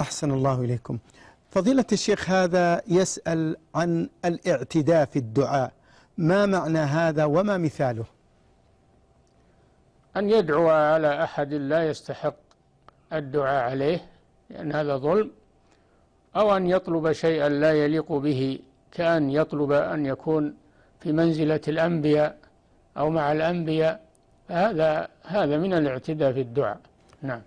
أحسن الله إليكم فضيلة الشيخ هذا يسأل عن الاعتداء في الدعاء ما معنى هذا وما مثاله أن يدعو على أحد لا يستحق الدعاء عليه لأن هذا ظلم أو أن يطلب شيئا لا يليق به كأن يطلب أن يكون في منزلة الأنبياء أو مع الأنبياء هذا هذا من الاعتداء في الدعاء نعم